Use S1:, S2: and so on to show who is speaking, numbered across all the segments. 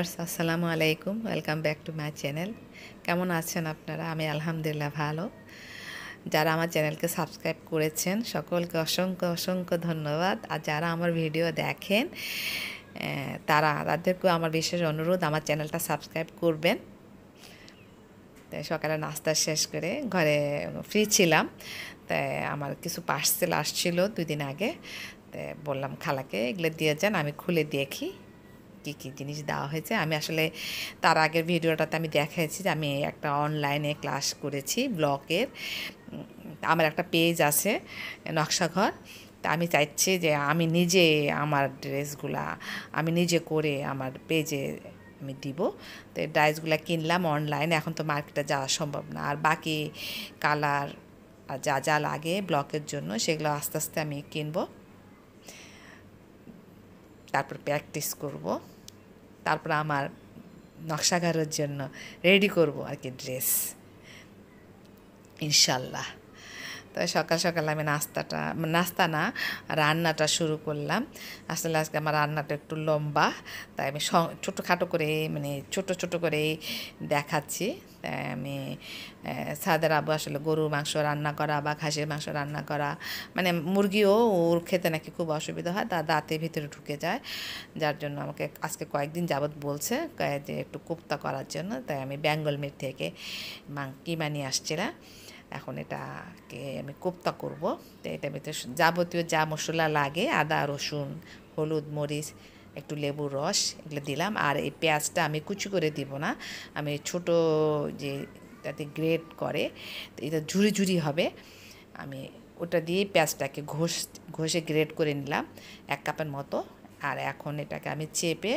S1: viewers আসসালামু আলাইকুম welcome back to my channel কেমন আছেন আপনারা আমি আলহামদুলিল্লাহ ভালো যারা আমার চ্যানেলকে সাবস্ক্রাইব করেছেন সকলকে অসংখ্য অসংখ্য ধন্যবাদ আর যারা আমার ভিডিও দেখেন তারা তাদেরকেও আমার বিশেষ অনুরোধ আমার চ্যানেলটা সাবস্ক্রাইব করবেন তাই সকালে নাস্তা শেষ করে ঘরে ফ্রি ছিলাম তাই আমার কিছু পার্সেল আসছিল দুদিন আগে বললাম খালাকে এগুলো দিয়ে যান আমি খুলে দেখি কী কী জিনিস দেওয়া হয়েছে আমি আসলে তার আগের ভিডিওটাতে আমি দেখাচ্ছি যে আমি একটা অনলাইনে ক্লাস করেছি ব্লকের আমার একটা পেজ আছে নকশাঘর তা আমি চাইছি যে আমি নিজে আমার ড্রেসগুলা আমি নিজে করে আমার পেজে আমি দিব তো ড্রাইসগুলো কিনলাম অনলাইনে এখন তো মার্কেটে যাওয়া সম্ভব না আর বাকি কালার আর যা যা লাগে ব্লকের জন্য সেগুলো আস্তে আস্তে আমি কিনবো তারপর প্র্যাকটিস করব তারপর আমার নকশাগারের জন্য রেডি করব আর কি ড্রেস ইনশাল্লাহ তো সকাল সকাল আমি নাস্তাটা নাস্তা না রান্নাটা শুরু করলাম আসলে আজকে আমার রান্নাটা একটু লম্বা তাই আমি ছোটোখাটো করে মানে ছোট ছোট করে দেখাচ্ছি আমি সাদের আবু আসলে গরুর মাংস রান্না করা বা খাসির মাংস রান্না করা মানে মুরগিও ওর খেতে নাকি খুব অসুবিধা হয় তা দাঁতে ভিতরে ঢুকে যায় যার জন্য আমাকে আজকে কয়েকদিন যাবৎ বলছে যে একটু কোপ্তা করার জন্য তাই আমি বেঙ্গল মিট থেকে কিমা নিয়ে আসছিলাম এখন এটাকে আমি কোপ্তা করব তো এটা ভিতরে যাবতীয় যা মশলা লাগে আদা রসুন হলুদ মরিচ একটু লেবু রস এগুলো দিলাম আর এই পেঁয়াজটা আমি কুচি করে দিব না আমি ছোট যে তাতে গ্রেট করে এটা ঝুরি ঝুরি হবে আমি ওটা দিয়ে পেঁয়াজটাকে ঘষ ঘষে গ্রেট করে নিলাম এক কাপের মতো আর এখন এটাকে আমি চেপে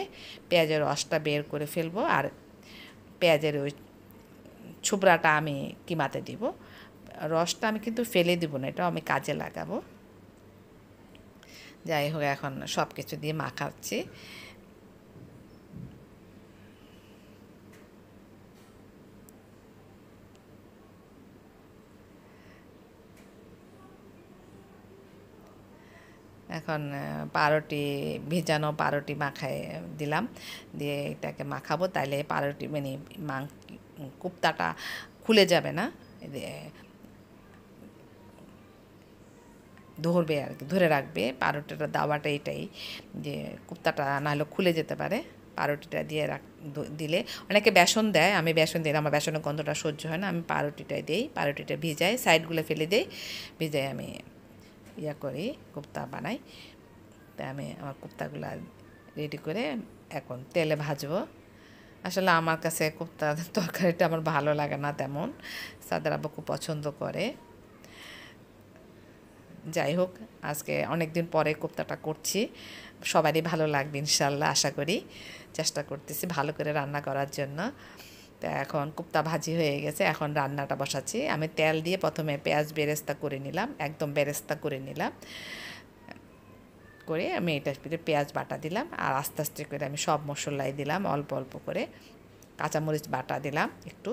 S1: পেঁয়াজের রসটা বের করে ফেলবো আর পেঁয়াজের ওই ছোবরাটা আমি কিমাতে দিব রসটা আমি কিন্তু ফেলে দেবো না এটা আমি কাজে লাগাবো যাই হোক এখন সব কিছু দিয়ে মাখাচ্ছি এখন পারোটি ভেজানো পারোটি মাখাই দিলাম দিয়ে এটাকে মাখাবো তাইলে পারোটি মানে মাং কুপ্তাটা খুলে যাবে না ধরবে আর কি ধরে রাখবে পাউরুটিটা দাওয়াটা এটাই যে কুপ্তাটা না হলে খুলে যেতে পারে পাউরুটিটা দিয়ে রাখ দিলে অনেকে বেসন দেয় আমি বেসন দিই আমার বেসনের গন্ধটা সহ্য হয় না আমি পাউরুটিটাই দিই পাউরুটিটা ভিজাই সাইডগুলো ফেলে দিই ভিজাই আমি ইয়া করি কুপ্তা বানাই তাই আমি আমার কুপ্তাগুলো রেডি করে এখন তেলে ভাজবো আসলে আমার কাছে কুপ্তা তরকারিটা আমার ভালো লাগে না তেমন সাদার আব্বা খুব পছন্দ করে যাই হোক আজকে অনেক দিন পরে কোপ্তাটা করছি সবারই ভালো লাগবে ইনশাল্লাহ আশা করি চেষ্টা করতেছি ভালো করে রান্না করার জন্য তো এখন কুপ্তা ভাজি হয়ে গেছে এখন রান্নাটা বসাচ্ছি আমি তেল দিয়ে প্রথমে পেঁয়াজ বেরেস্তা করে নিলাম একদম বেরেস্তা করে নিলাম করে আমি এটা পেঁয়াজ বাটা দিলাম আর আস্তে আস্তে করে আমি সব মশলাই দিলাম অল্প অল্প করে কাঁচামরিচ বাটা দিলাম একটু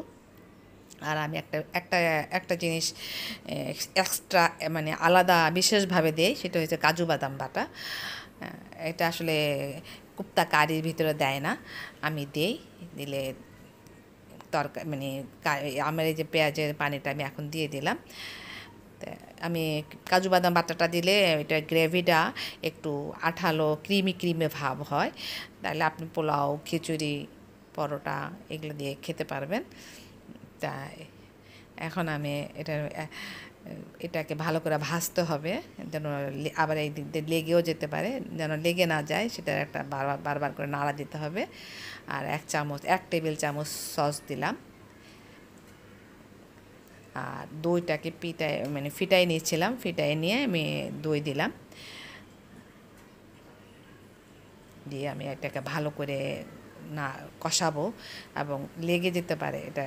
S1: আর আমি একটা একটা একটা জিনিস এক্সট্রা মানে আলাদা বিশেষভাবে দিই সেটা হচ্ছে কাজু বাদাম বাটা এটা আসলে কুপ্তা কারির ভিতরে দেয় না আমি দেই দিলে তরকারি মানে আমার এই যে পেঁয়াজের পানিটা আমি এখন দিয়ে দিলাম আমি কাজু বাদাম বাটাটা দিলে এটা গ্রেভিটা একটু আঠালো ক্রিমি ক্রিমে ভাব হয় তাহলে আপনি পোলাও খিচুড়ি পরোটা এগুলো দিয়ে খেতে পারবেন তাই এখন আমি এটা এটাকে ভালো করে ভাজতে হবে যেন আবার এই দিক দিয়ে লেগেও যেতে পারে যেন লেগে না যায় সেটা একটা বারবার বারবার করে নাড়া দিতে হবে আর এক চামচ এক টেবিল চামচ সস দিলাম আর দইটাকে পিটাই মানে ফিটাই নিয়েছিলাম ফিটাই নিয়ে আমি দই দিলাম দিয়ে আমি এটাকে ভালো করে না কষাবো এবং লেগে যেতে পারে এটা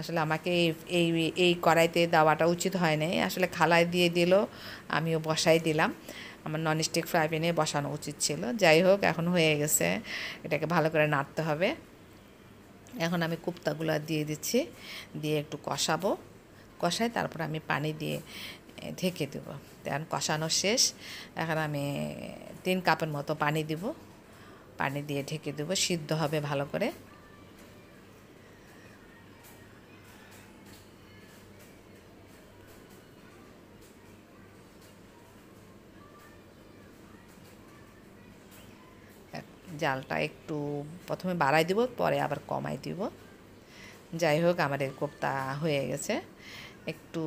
S1: আসলে আমাকে এই এই কড়াইতে দেওয়াটা উচিত হয় নাই আসলে খালায় দিয়ে দিল আমিও বসাই দিলাম আমার ননস্টিক ফ্রাই প্যানে বসানো উচিত ছিল যাই হোক এখন হয়ে গেছে এটাকে ভালো করে নাড়তে হবে এখন আমি কুপ্তাগুলো দিয়ে দিচ্ছি দিয়ে একটু কষাবো কষাই তারপর আমি পানি দিয়ে ঢেকে দেবো এখন কষানো শেষ এখন আমি তিন কাপের মতো পানি দিব পানি দিয়ে ঢেকে দেবো সিদ্ধ হবে ভালো করে জালটা একটু প্রথমে বাড়াই দিব পরে আবার কমাই দিব যাই হোক আমাদের কোপ্তা হয়ে গেছে একটু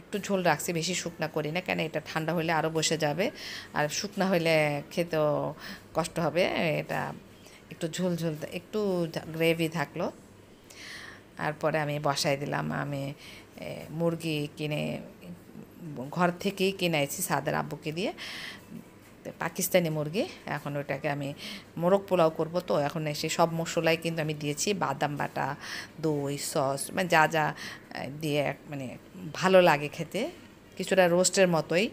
S1: একটু ঝোল রাখছি বেশি শুকনা করি না কেন এটা ঠান্ডা হলে আরও বসে যাবে আর শুকনা হলে খেতেও কষ্ট হবে এটা একটু ঝোল ঝোল একটু গ্রেভি থাকলো তারপরে আমি বসাই দিলাম আমি মুরগি কিনে ঘর থেকেই কিনেছি সাদের আব্বুকে দিয়ে পাকিস্তানি মুরগি এখন ওটাকে আমি মোরগ পোলাও করব তো এখন এসে সব মশলাই কিন্তু আমি দিয়েছি বাদাম বাটা দই সস মানে যা যা দিয়ে মানে ভালো লাগে খেতে কিছুটা রোস্টের মতোই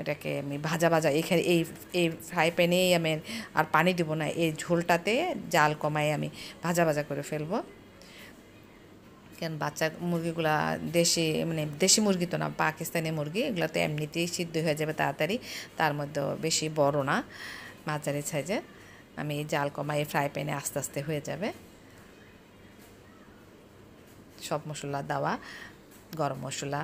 S1: এটাকে আমি ভাজা ভাজা এখানে এই এই ফ্রাই প্যানেই আমি আর পানি দেবো না এই ঝোলটাতে জাল কমাই আমি ভাজা ভাজা করে ফেলবো কারণ বাচ্চা মুরগিগুলা দেশি মানে দেশি মুরগি তো না পাকিস্তানি মুরগি এগুলো তো এমনিতেই সিদ্ধ হয়ে যাবে তাড়াতাড়ি তার মধ্যেও বেশি বড় না মাঝারি সাইজে আমি জাল কমাই ফ্রাই প্যানে আস্তে আস্তে হয়ে যাবে সব মশলা দেওয়া গরম মশলা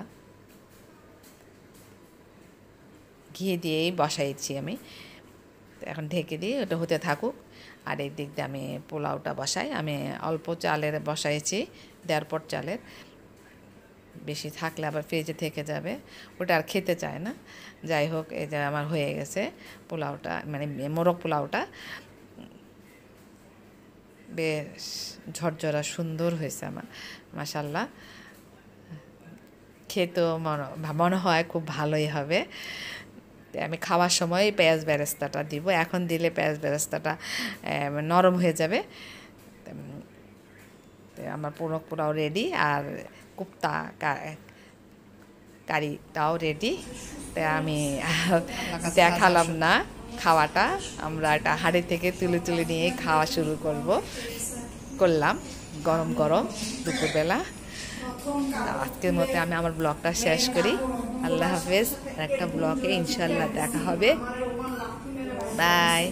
S1: ঘি দিয়েই বসাইছি আমি এখন ঢেকে দিই ওটা হতে থাকুক আর এই দিক দিয়ে আমি পোলাওটা বসাই আমি অল্প চালের বসাইছি দেড়পট চালের বেশি থাকলে আবার ফ্রিজে থেকে যাবে ওটা আর খেতে চায় না যাই হোক এই যে আমার হয়ে গেছে পোলাওটা মানে মোরগ পোলাওটা বেশ ঝরঝরা সুন্দর হয়েছে আমার মাসাল্লাহ খেতেও মনে মনে হয় খুব ভালোই হবে আমি খাওয়ার সময় পেঁয়াজ বেরেস্তাটা দিব এখন দিলে পেঁয়াজ বেরেস্তাটা নরম হয়ে যাবে আমার পুরো পোড়াও রেডি আর কুপ্তা কারিটাও রেডি তো আমি দেখালাম না খাওয়াটা আমরা এটা হাড়ি থেকে তুলে তুলে নিয়ে খাওয়া শুরু করব করলাম গরম গরম দুপুরবেলা আজকের মতো আমি আমার ব্লগটা শেষ করি আল্লাহ হাফেজ আর একটা ব্লগে ইনশাল্লাহ দেখা হবে বাই